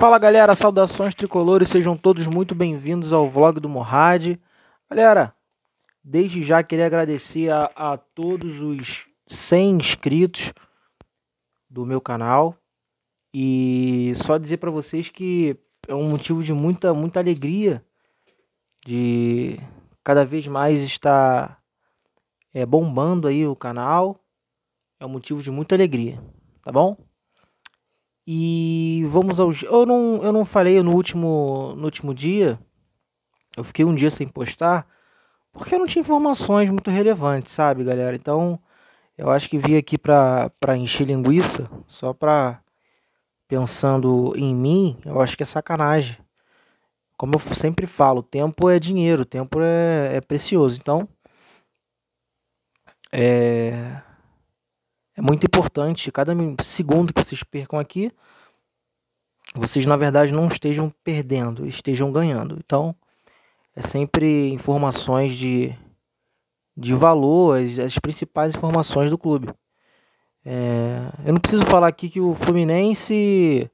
Fala galera, saudações tricolores, sejam todos muito bem-vindos ao vlog do Morrad. Galera, desde já queria agradecer a, a todos os 100 inscritos do meu canal e só dizer para vocês que é um motivo de muita, muita alegria de cada vez mais estar é, bombando aí o canal. É um motivo de muita alegria, tá bom? E vamos ao. Eu não, eu não falei no último, no último dia. Eu fiquei um dia sem postar. Porque eu não tinha informações muito relevantes, sabe, galera? Então, eu acho que vim aqui pra, pra encher linguiça. Só pra. Pensando em mim, eu acho que é sacanagem. Como eu sempre falo, tempo é dinheiro, tempo é, é precioso. Então. É é muito importante, cada segundo que vocês percam aqui, vocês na verdade não estejam perdendo, estejam ganhando. Então, é sempre informações de, de valor, as, as principais informações do clube. É, eu não preciso falar aqui que o Fluminense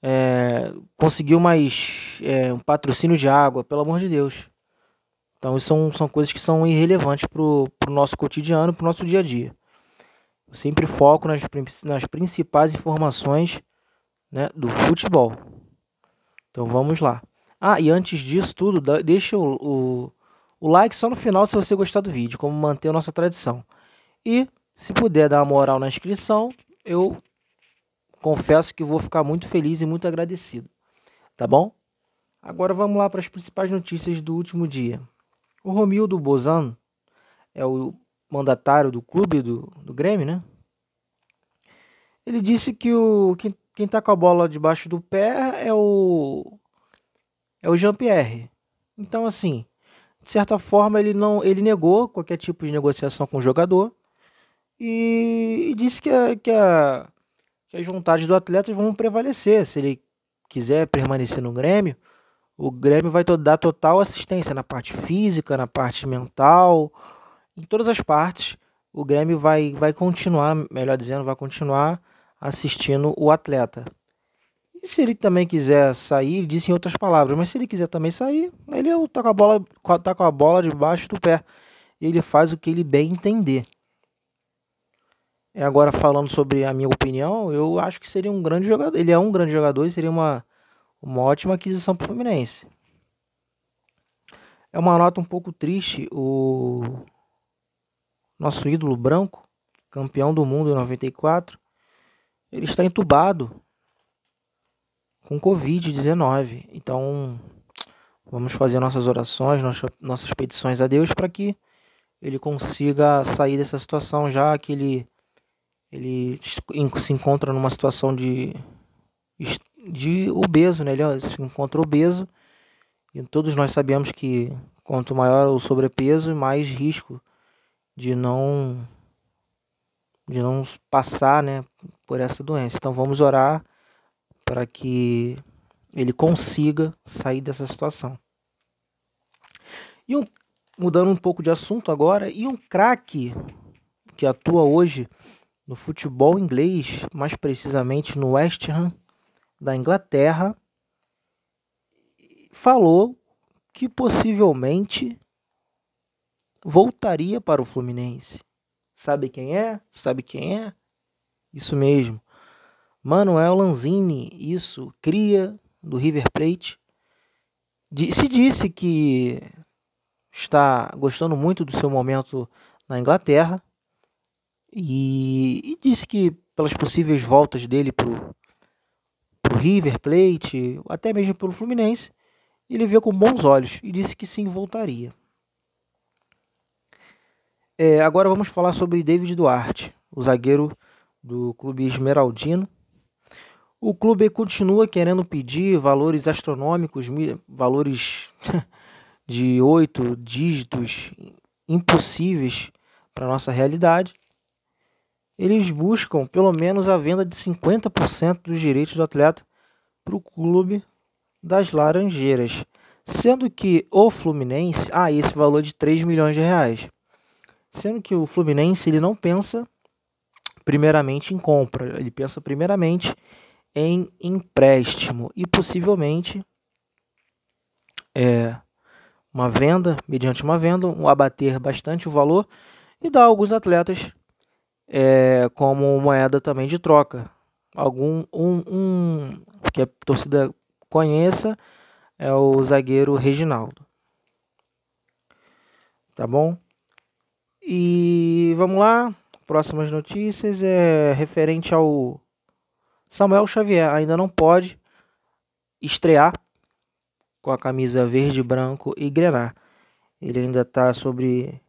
é, conseguiu mais é, um patrocínio de água, pelo amor de Deus. Então, isso são, são coisas que são irrelevantes para o nosso cotidiano, para o nosso dia a dia sempre foco nas, nas principais informações né, do futebol. Então vamos lá. Ah, e antes disso tudo, deixa o, o, o like só no final se você gostar do vídeo, como manter a nossa tradição. E se puder dar uma moral na inscrição, eu confesso que vou ficar muito feliz e muito agradecido. Tá bom? Agora vamos lá para as principais notícias do último dia. O Romildo Bozano é o mandatário do clube do, do Grêmio, né? Ele disse que o que, quem tá com a bola debaixo do pé é o é o Jean Pierre. Então assim, de certa forma ele não ele negou qualquer tipo de negociação com o jogador e, e disse que a, que, a, que as vontades do atleta vão prevalecer se ele quiser permanecer no Grêmio o Grêmio vai dar total assistência na parte física, na parte mental, em todas as partes, o Grêmio vai, vai continuar, melhor dizendo, vai continuar assistindo o atleta. E se ele também quiser sair, ele disse em outras palavras, mas se ele quiser também sair, ele é tá com a bola, tá com a bola debaixo do pé. Ele faz o que ele bem entender. E agora falando sobre a minha opinião, eu acho que seria um grande jogador. Ele é um grande jogador e seria uma, uma ótima aquisição para o Fluminense. É uma nota um pouco triste o, nosso ídolo branco, campeão do mundo em 94, ele está entubado com Covid-19. Então, vamos fazer nossas orações, nossas petições a Deus para que ele consiga sair dessa situação, já que ele, ele se encontra numa situação de, de obeso, né? ele se encontra obeso. E todos nós sabemos que quanto maior o sobrepeso, mais risco de não de não passar, né, por essa doença. Então vamos orar para que ele consiga sair dessa situação. E um, mudando um pouco de assunto agora, e um craque que atua hoje no futebol inglês, mais precisamente no West Ham da Inglaterra, falou que possivelmente voltaria para o Fluminense. Sabe quem é? Sabe quem é? Isso mesmo. Manuel Lanzini, isso, cria do River Plate. Se disse que está gostando muito do seu momento na Inglaterra e, e disse que pelas possíveis voltas dele para o River Plate, até mesmo pelo Fluminense, ele viu com bons olhos e disse que sim voltaria. É, agora vamos falar sobre David Duarte, o zagueiro do clube esmeraldino. O clube continua querendo pedir valores astronômicos, valores de oito dígitos impossíveis para nossa realidade. Eles buscam pelo menos a venda de 50% dos direitos do atleta para o clube das Laranjeiras, sendo que o Fluminense, ah, esse valor de 3 milhões de reais. Sendo que o Fluminense ele não pensa primeiramente em compra, ele pensa primeiramente em empréstimo e possivelmente é, uma venda, mediante uma venda, um abater bastante o valor e dar alguns atletas é, como moeda também de troca. Algum um, um que a torcida conheça é o zagueiro Reginaldo. Tá bom? E vamos lá, próximas notícias é referente ao Samuel Xavier. Ainda não pode estrear com a camisa verde, branco e grená Ele ainda está sobre,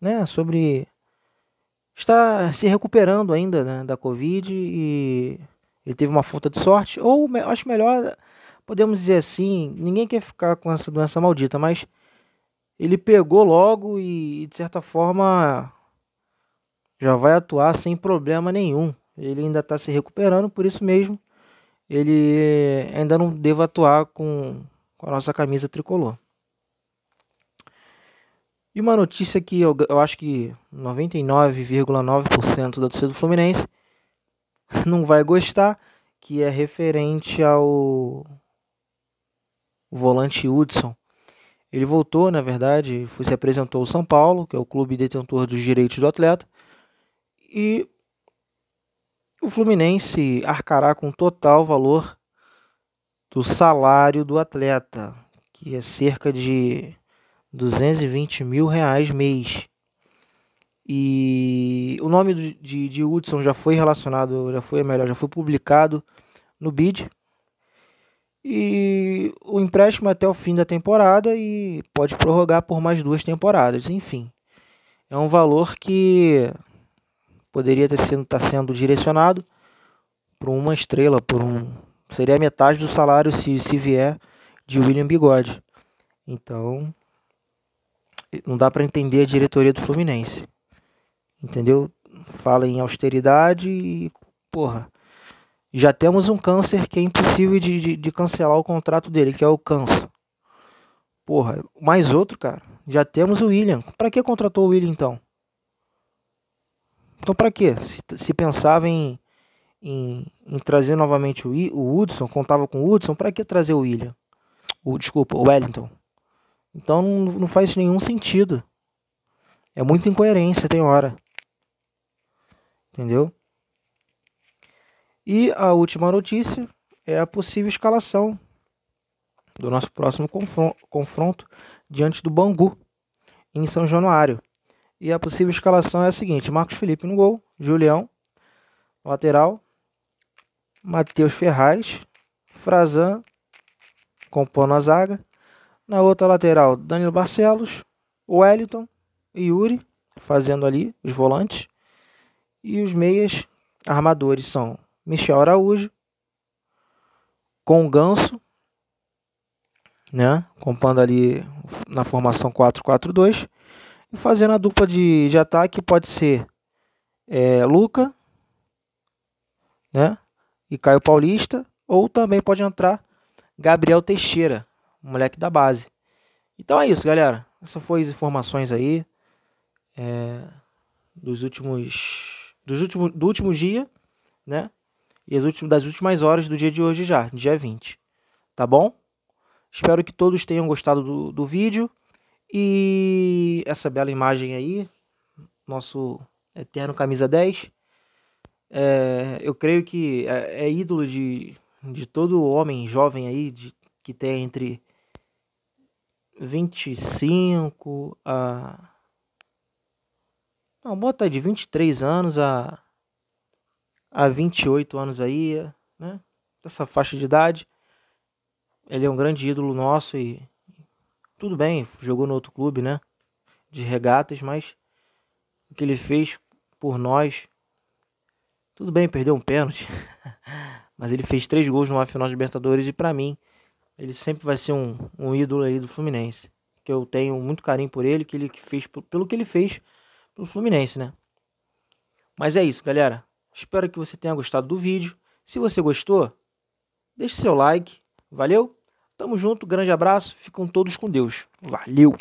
né, sobre está se recuperando ainda né, da Covid e ele teve uma falta de sorte, ou acho melhor, podemos dizer assim, ninguém quer ficar com essa doença maldita, mas ele pegou logo e, de certa forma, já vai atuar sem problema nenhum. Ele ainda está se recuperando, por isso mesmo, ele ainda não deve atuar com, com a nossa camisa tricolor. E uma notícia que eu, eu acho que 99,9% da torcida do Fluminense não vai gostar, que é referente ao volante Hudson, ele voltou, na verdade, foi, se apresentou ao São Paulo, que é o clube detentor dos direitos do atleta, e o Fluminense arcará com o total valor do salário do atleta, que é cerca de 220 mil reais mês. E o nome de, de Hudson já foi relacionado, já foi melhor, já foi publicado no BID, e o empréstimo é até o fim da temporada e pode prorrogar por mais duas temporadas, enfim. É um valor que poderia estar sendo, tá sendo direcionado para uma estrela, por um seria metade do salário se, se vier de William Bigode. Então, não dá para entender a diretoria do Fluminense. Entendeu? Fala em austeridade e, porra, já temos um câncer que é impossível de, de, de, cancelar o contrato dele, que é o câncer. Porra, mais outro, cara. Já temos o William. Para que contratou o William então? Então para que? Se, se, pensava em, em, em, trazer novamente o, I, o Woodson, contava com o Hudson, para que trazer o William? O, desculpa, o Wellington. Então não, não faz nenhum sentido. É muita incoerência, tem hora. Entendeu? E a última notícia é a possível escalação do nosso próximo confronto diante do Bangu em São Januário. E a possível escalação é a seguinte: Marcos Felipe no gol, Julião, lateral, Matheus Ferraz, Frazan compondo a zaga. Na outra lateral, Danilo Barcelos, Wellington e Yuri fazendo ali os volantes. E os meias armadores são Michel Araújo, com o Ganso, né? Compando ali na formação 4-4-2. E fazendo a dupla de, de ataque pode ser é, Luca, né? E Caio Paulista. Ou também pode entrar Gabriel Teixeira, moleque da base. Então é isso, galera. Essas foram as informações aí é, dos últimos, dos últimos, do último dia, né? e das últimas horas do dia de hoje já, dia 20. Tá bom? Espero que todos tenham gostado do, do vídeo. E essa bela imagem aí, nosso eterno camisa 10. É, eu creio que é, é, ídolo de, de todo homem jovem aí, de, que tem entre 25 a. Não, bota de 23 anos a a 28 anos aí, né? Essa faixa de idade. Ele é um grande ídolo nosso e tudo bem, jogou no outro clube, né? De regatas, mas o que ele fez por nós, tudo bem, perdeu um pênalti, mas ele fez três gols numa final de Libertadores e para mim ele sempre vai ser um, um ídolo aí do Fluminense, que eu tenho muito carinho por ele, que ele fez pelo que ele fez pelo Fluminense, né? Mas é isso, galera. Espero que você tenha gostado do vídeo. Se você gostou, deixe seu like. Valeu? Tamo junto, grande abraço. Ficam todos com Deus. Valeu!